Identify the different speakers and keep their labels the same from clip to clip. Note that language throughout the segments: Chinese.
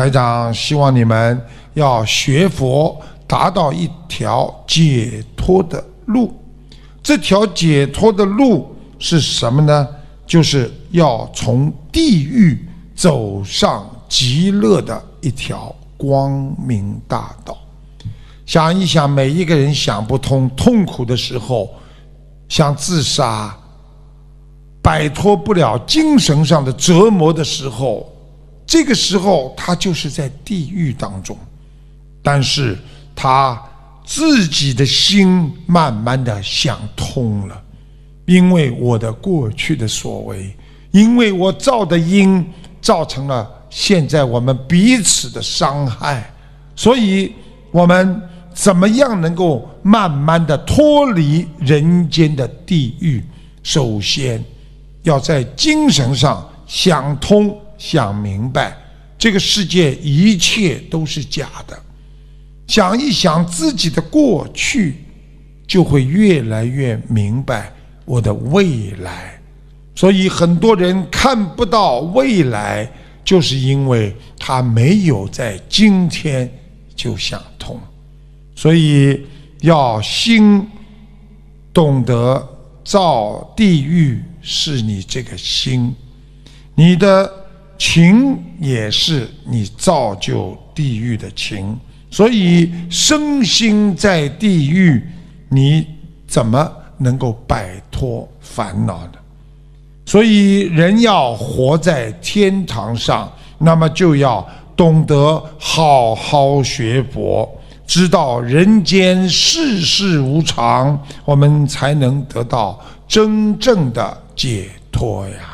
Speaker 1: 台长希望你们要学佛，达到一条解脱的路。这条解脱的路是什么呢？就是要从地狱走上极乐的一条光明大道。想一想，每一个人想不通、痛苦的时候，想自杀，摆脱不了精神上的折磨的时候。这个时候，他就是在地狱当中，但是他自己的心慢慢的想通了，因为我的过去的所为，因为我造的因，造成了现在我们彼此的伤害，所以，我们怎么样能够慢慢的脱离人间的地狱？首先，要在精神上想通。想明白，这个世界一切都是假的。想一想自己的过去，就会越来越明白我的未来。所以很多人看不到未来，就是因为他没有在今天就想通。所以要心懂得造地狱是你这个心，你的。情也是你造就地狱的情，所以身心在地狱，你怎么能够摆脱烦恼呢？所以人要活在天堂上，那么就要懂得好好学佛，知道人间世事无常，我们才能得到真正的解脱呀。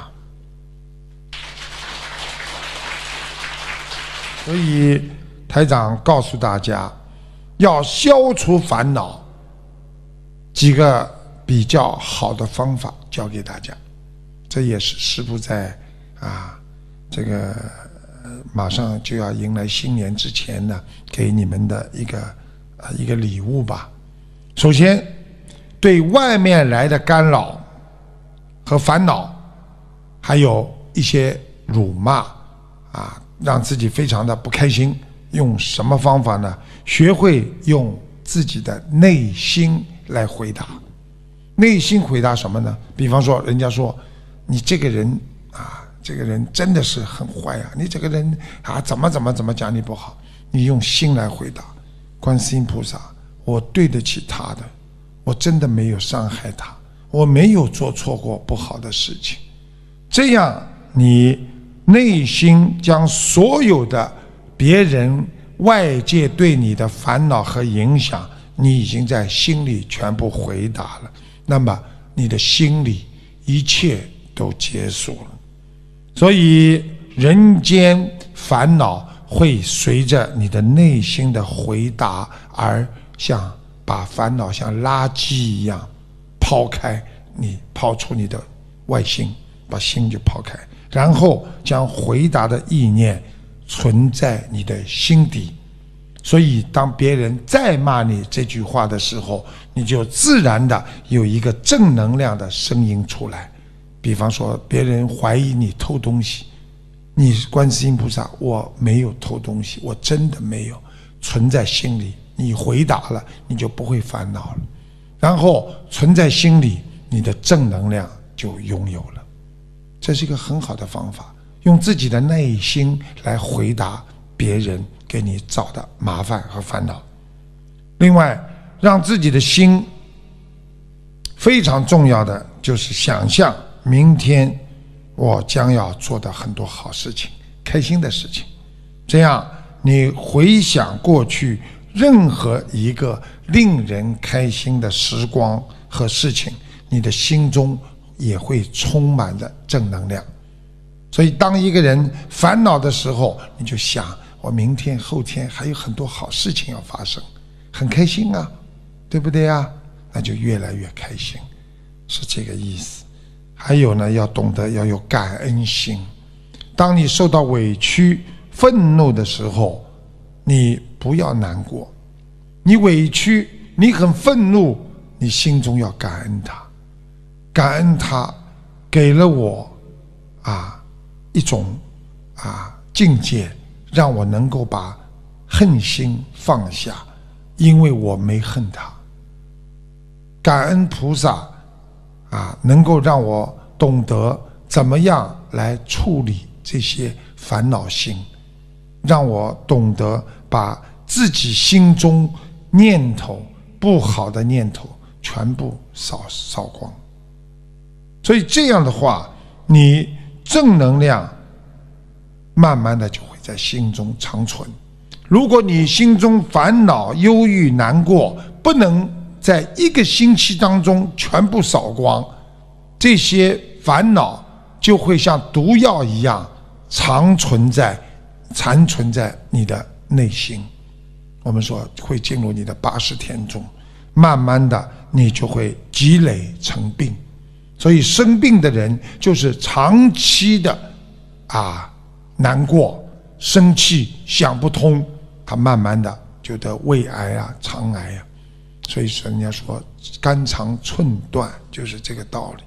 Speaker 1: 所以，台长告诉大家，要消除烦恼，几个比较好的方法教给大家。这也是师傅在啊，这个马上就要迎来新年之前呢，给你们的一个啊一个礼物吧。首先，对外面来的干扰和烦恼，还有一些辱骂啊。让自己非常的不开心，用什么方法呢？学会用自己的内心来回答。内心回答什么呢？比方说，人家说你这个人啊，这个人真的是很坏啊，你这个人啊，怎么怎么怎么讲你不好？你用心来回答，观世音菩萨，我对得起他的，我真的没有伤害他，我没有做错过不好的事情，这样你。内心将所有的别人、外界对你的烦恼和影响，你已经在心里全部回答了。那么，你的心里一切都结束了。所以，人间烦恼会随着你的内心的回答而像把烦恼像垃圾一样抛开，你抛出你的外心，把心就抛开。然后将回答的意念存在你的心底，所以当别人再骂你这句话的时候，你就自然的有一个正能量的声音出来。比方说，别人怀疑你偷东西，你观世音菩萨，我没有偷东西，我真的没有，存在心里。你回答了，你就不会烦恼了。然后存在心里，你的正能量就拥有了。这是一个很好的方法，用自己的内心来回答别人给你找的麻烦和烦恼。另外，让自己的心非常重要的就是想象明天我将要做的很多好事情、开心的事情。这样，你回想过去任何一个令人开心的时光和事情，你的心中。也会充满着正能量，所以当一个人烦恼的时候，你就想：我明天、后天还有很多好事情要发生，很开心啊，对不对啊？那就越来越开心，是这个意思。还有呢，要懂得要有感恩心。当你受到委屈、愤怒的时候，你不要难过，你委屈，你很愤怒，你心中要感恩他。感恩他给了我啊一种啊境界，让我能够把恨心放下，因为我没恨他。感恩菩萨啊，能够让我懂得怎么样来处理这些烦恼心，让我懂得把自己心中念头不好的念头全部扫扫光。所以这样的话，你正能量慢慢的就会在心中长存。如果你心中烦恼、忧郁、难过，不能在一个星期当中全部扫光，这些烦恼就会像毒药一样长存在、残存在你的内心。我们说会进入你的八十天中，慢慢的你就会积累成病。所以生病的人就是长期的啊难过、生气、想不通，他慢慢的就得胃癌啊、肠癌啊。所以说，人家说肝肠寸断就是这个道理。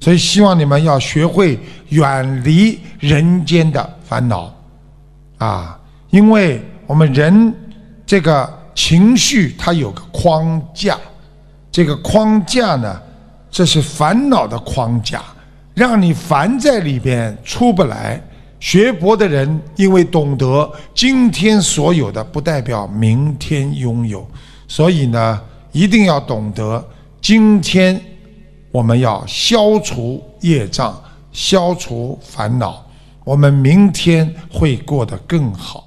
Speaker 1: 所以希望你们要学会远离人间的烦恼啊，因为我们人这个情绪它有个框架，这个框架呢。这是烦恼的框架，让你烦在里边出不来。学佛的人因为懂得今天所有的不代表明天拥有，所以呢，一定要懂得今天我们要消除业障，消除烦恼，我们明天会过得更好。